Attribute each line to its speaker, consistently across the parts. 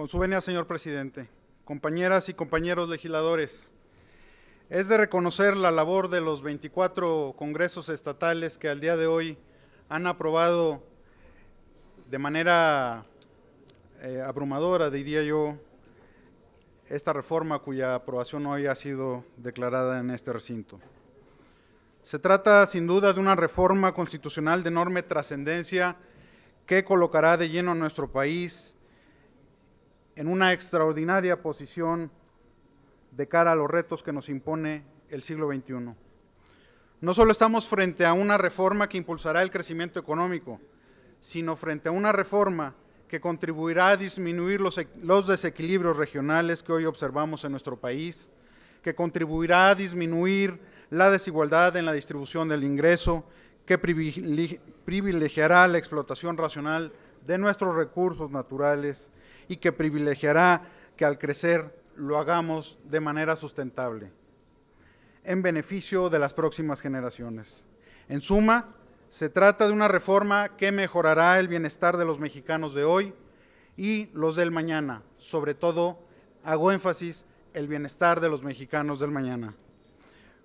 Speaker 1: Con su venia, señor presidente, compañeras y compañeros legisladores, es de reconocer la labor de los 24 congresos estatales que al día de hoy han aprobado de manera eh, abrumadora, diría yo, esta reforma cuya aprobación hoy ha sido declarada en este recinto. Se trata sin duda de una reforma constitucional de enorme trascendencia que colocará de lleno a nuestro país en una extraordinaria posición de cara a los retos que nos impone el siglo XXI. No solo estamos frente a una reforma que impulsará el crecimiento económico, sino frente a una reforma que contribuirá a disminuir los, desequilibrios regionales que hoy observamos en nuestro país, que contribuirá a disminuir la desigualdad en la distribución del ingreso, que privilegiará la explotación racional de nuestros recursos naturales y que privilegiará que al crecer lo hagamos de manera sustentable, en beneficio de las próximas generaciones. En suma, se trata de una reforma que mejorará el bienestar de los mexicanos de hoy y los del mañana. Sobre todo, hago énfasis el bienestar de los mexicanos del mañana.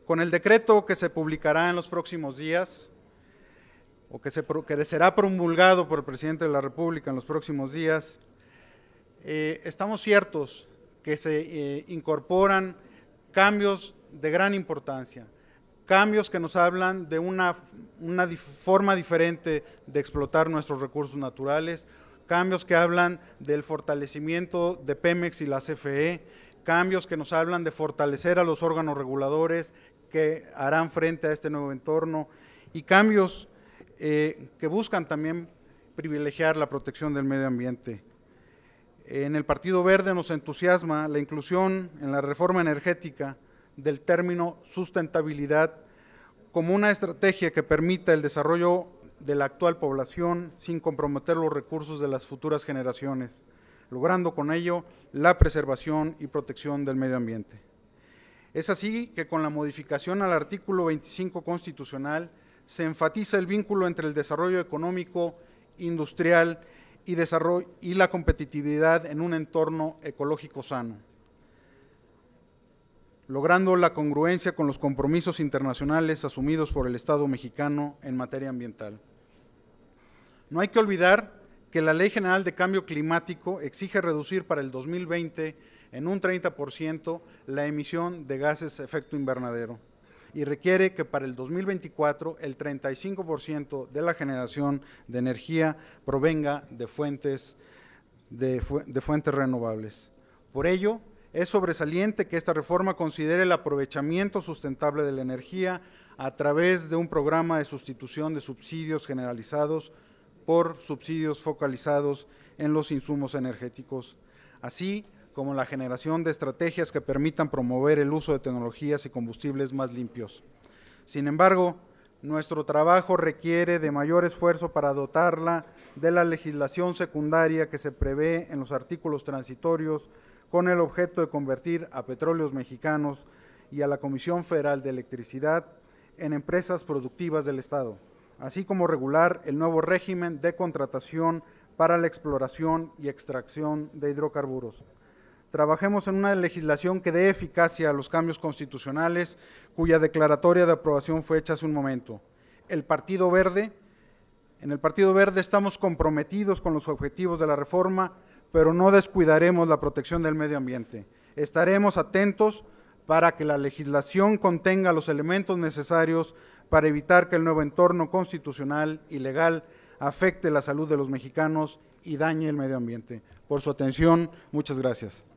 Speaker 1: Con el decreto que se publicará en los próximos días, o que, que será promulgado por el presidente de la República en los próximos días, eh, estamos ciertos que se eh, incorporan cambios de gran importancia, cambios que nos hablan de una, forma diferente de explotar nuestros recursos naturales, cambios que hablan del fortalecimiento de Pemex y la CFE, cambios que nos hablan de fortalecer a los órganos reguladores que harán frente a este nuevo entorno y cambios eh, que buscan también privilegiar la protección del medio ambiente. En el Partido Verde nos entusiasma la inclusión en la reforma energética del término sustentabilidad como una estrategia que permita el desarrollo de la actual población sin comprometer los recursos de las futuras generaciones, logrando con ello la preservación y protección del medio ambiente. Es así que con la modificación al artículo 25 constitucional se enfatiza el vínculo entre el desarrollo económico, industrial y, desarrollo, y la competitividad en un entorno ecológico sano, logrando la congruencia con los compromisos internacionales asumidos por el Estado mexicano en materia ambiental. No hay que olvidar que la Ley General de Cambio Climático exige reducir para el 2020 en un 30% la emisión de gases efecto invernadero y requiere que para el 2024 el 35% de la generación de energía provenga de fuentes, de, fuentes renovables. Por ello, es sobresaliente que esta reforma considere el aprovechamiento sustentable de la energía a través de un programa de sustitución de subsidios generalizados por subsidios focalizados en los insumos energéticos. Así, como la generación de estrategias que permitan promover el uso de tecnologías y combustibles más limpios. Sin embargo, nuestro trabajo requiere de mayor esfuerzo para dotarla de la legislación secundaria que se prevé en los artículos transitorios con el objeto de convertir a Petróleos Mexicanos y a la Comisión Federal de Electricidad en empresas productivas del Estado, así como regular el nuevo régimen de contratación para la exploración y extracción de hidrocarburos trabajemos en una legislación que dé eficacia a los cambios constitucionales cuya declaratoria de aprobación fue hecha hace un momento. El Partido Verde, en el Partido Verde estamos comprometidos con los objetivos de la reforma, pero no descuidaremos la protección del medio ambiente. Estaremos atentos para que la legislación contenga los elementos necesarios para evitar que el nuevo entorno constitucional y legal afecte la salud de los mexicanos y dañe el medio ambiente. Por su atención, muchas gracias.